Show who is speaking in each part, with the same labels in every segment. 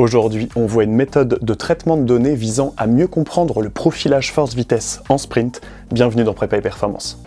Speaker 1: Aujourd'hui, on voit une méthode de traitement de données visant à mieux comprendre le profilage force-vitesse en sprint. Bienvenue dans Prépa et Performance.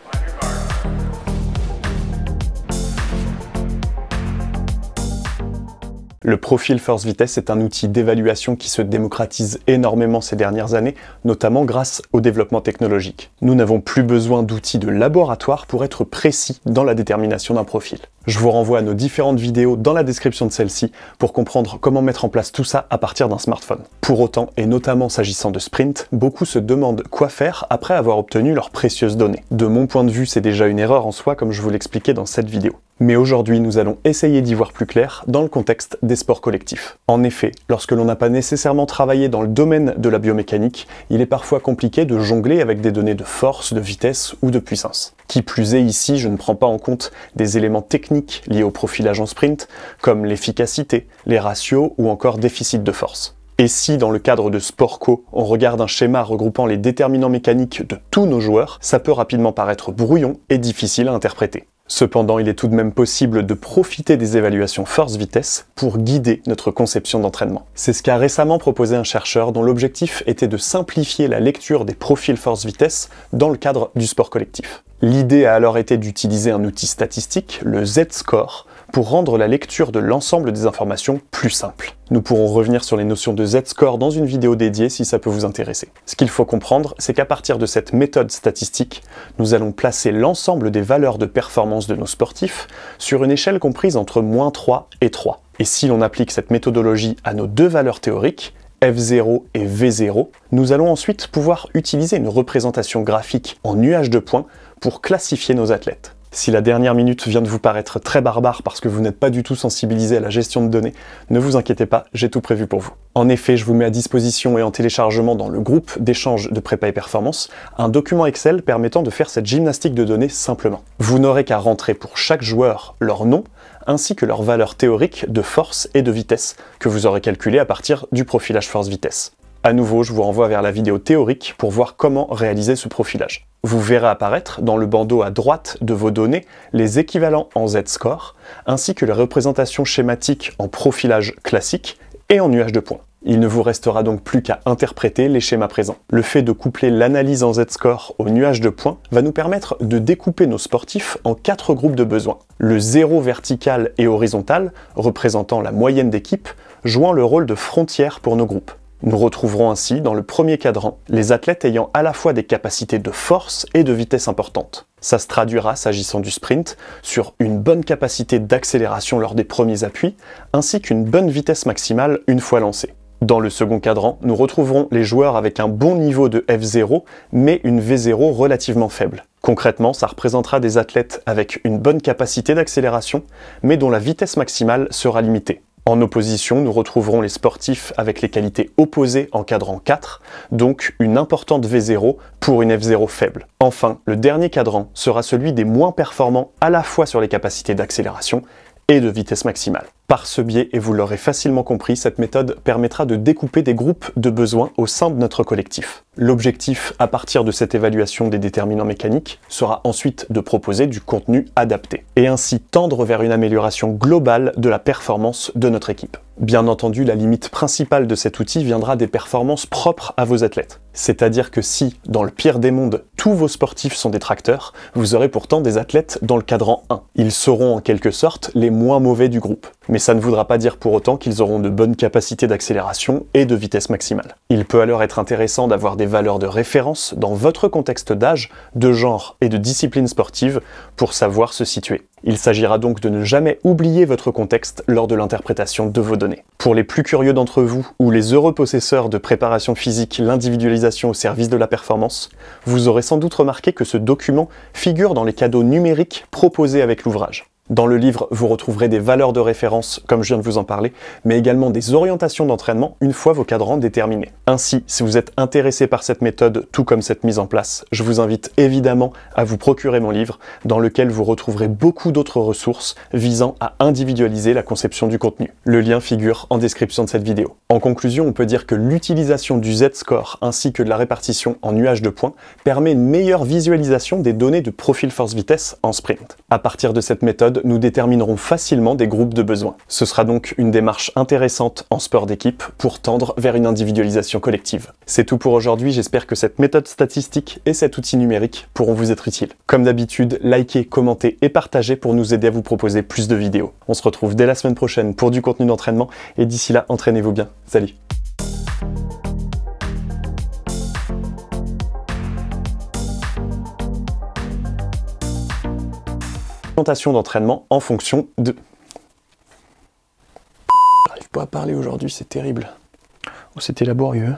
Speaker 1: Le profil force Vitesse est un outil d'évaluation qui se démocratise énormément ces dernières années, notamment grâce au développement technologique. Nous n'avons plus besoin d'outils de laboratoire pour être précis dans la détermination d'un profil. Je vous renvoie à nos différentes vidéos dans la description de celle-ci pour comprendre comment mettre en place tout ça à partir d'un smartphone. Pour autant, et notamment s'agissant de Sprint, beaucoup se demandent quoi faire après avoir obtenu leurs précieuses données. De mon point de vue, c'est déjà une erreur en soi comme je vous l'expliquais dans cette vidéo. Mais aujourd'hui, nous allons essayer d'y voir plus clair dans le contexte des sports collectifs. En effet, lorsque l'on n'a pas nécessairement travaillé dans le domaine de la biomécanique, il est parfois compliqué de jongler avec des données de force, de vitesse ou de puissance. Qui plus est, ici, je ne prends pas en compte des éléments techniques liées au profilage en sprint, comme l'efficacité, les ratios ou encore déficit de force. Et si, dans le cadre de Sport on regarde un schéma regroupant les déterminants mécaniques de tous nos joueurs, ça peut rapidement paraître brouillon et difficile à interpréter. Cependant, il est tout de même possible de profiter des évaluations force-vitesse pour guider notre conception d'entraînement. C'est ce qu'a récemment proposé un chercheur dont l'objectif était de simplifier la lecture des profils force-vitesse dans le cadre du sport collectif. L'idée a alors été d'utiliser un outil statistique, le Z-score, pour rendre la lecture de l'ensemble des informations plus simple. Nous pourrons revenir sur les notions de Z-score dans une vidéo dédiée si ça peut vous intéresser. Ce qu'il faut comprendre, c'est qu'à partir de cette méthode statistique, nous allons placer l'ensemble des valeurs de performance de nos sportifs sur une échelle comprise entre moins 3 et 3. Et si l'on applique cette méthodologie à nos deux valeurs théoriques, F0 et V0, nous allons ensuite pouvoir utiliser une représentation graphique en nuage de points pour classifier nos athlètes. Si la dernière minute vient de vous paraître très barbare parce que vous n'êtes pas du tout sensibilisé à la gestion de données, ne vous inquiétez pas, j'ai tout prévu pour vous. En effet, je vous mets à disposition et en téléchargement dans le groupe d'échange de prépa et performance un document Excel permettant de faire cette gymnastique de données simplement. Vous n'aurez qu'à rentrer pour chaque joueur leur nom ainsi que leur valeur théorique de force et de vitesse que vous aurez calculé à partir du profilage force-vitesse. À nouveau, je vous renvoie vers la vidéo théorique pour voir comment réaliser ce profilage. Vous verrez apparaître dans le bandeau à droite de vos données les équivalents en Z-score, ainsi que la représentation schématique en profilage classique et en nuage de points. Il ne vous restera donc plus qu'à interpréter les schémas présents. Le fait de coupler l'analyse en Z-score au nuage de points va nous permettre de découper nos sportifs en quatre groupes de besoins. Le zéro vertical et horizontal, représentant la moyenne d'équipe, jouant le rôle de frontière pour nos groupes. Nous retrouverons ainsi, dans le premier cadran, les athlètes ayant à la fois des capacités de force et de vitesse importantes. Ça se traduira, s'agissant du sprint, sur une bonne capacité d'accélération lors des premiers appuis, ainsi qu'une bonne vitesse maximale une fois lancée. Dans le second cadran, nous retrouverons les joueurs avec un bon niveau de F0, mais une V0 relativement faible. Concrètement, ça représentera des athlètes avec une bonne capacité d'accélération, mais dont la vitesse maximale sera limitée. En opposition, nous retrouverons les sportifs avec les qualités opposées en cadran 4, donc une importante V0 pour une F0 faible. Enfin, le dernier cadran sera celui des moins performants à la fois sur les capacités d'accélération et de vitesse maximale par ce biais et vous l'aurez facilement compris, cette méthode permettra de découper des groupes de besoins au sein de notre collectif. L'objectif à partir de cette évaluation des déterminants mécaniques sera ensuite de proposer du contenu adapté et ainsi tendre vers une amélioration globale de la performance de notre équipe. Bien entendu, la limite principale de cet outil viendra des performances propres à vos athlètes. C'est-à-dire que si, dans le pire des mondes, tous vos sportifs sont des tracteurs, vous aurez pourtant des athlètes dans le cadran 1. Ils seront en quelque sorte les moins mauvais du groupe. Mais ça ne voudra pas dire pour autant qu'ils auront de bonnes capacités d'accélération et de vitesse maximale. Il peut alors être intéressant d'avoir des valeurs de référence dans votre contexte d'âge, de genre et de discipline sportive pour savoir se situer. Il s'agira donc de ne jamais oublier votre contexte lors de l'interprétation de vos données. Pour les plus curieux d'entre vous ou les heureux possesseurs de préparation physique, l'individualisation au service de la performance, vous aurez sans doute remarqué que ce document figure dans les cadeaux numériques proposés avec l'ouvrage. Dans le livre, vous retrouverez des valeurs de référence, comme je viens de vous en parler, mais également des orientations d'entraînement une fois vos cadrans déterminés. Ainsi, si vous êtes intéressé par cette méthode, tout comme cette mise en place, je vous invite évidemment à vous procurer mon livre, dans lequel vous retrouverez beaucoup d'autres ressources visant à individualiser la conception du contenu. Le lien figure en description de cette vidéo. En conclusion, on peut dire que l'utilisation du Z-score ainsi que de la répartition en nuages de points permet une meilleure visualisation des données de profil force-vitesse en sprint. À partir de cette méthode, nous déterminerons facilement des groupes de besoins. Ce sera donc une démarche intéressante en sport d'équipe pour tendre vers une individualisation collective. C'est tout pour aujourd'hui, j'espère que cette méthode statistique et cet outil numérique pourront vous être utiles. Comme d'habitude, likez, commentez et partagez pour nous aider à vous proposer plus de vidéos. On se retrouve dès la semaine prochaine pour du contenu d'entraînement et d'ici là, entraînez-vous bien. Salut d'entraînement en fonction de... J'arrive pas à parler aujourd'hui, c'est terrible. Oh, C'était laborieux.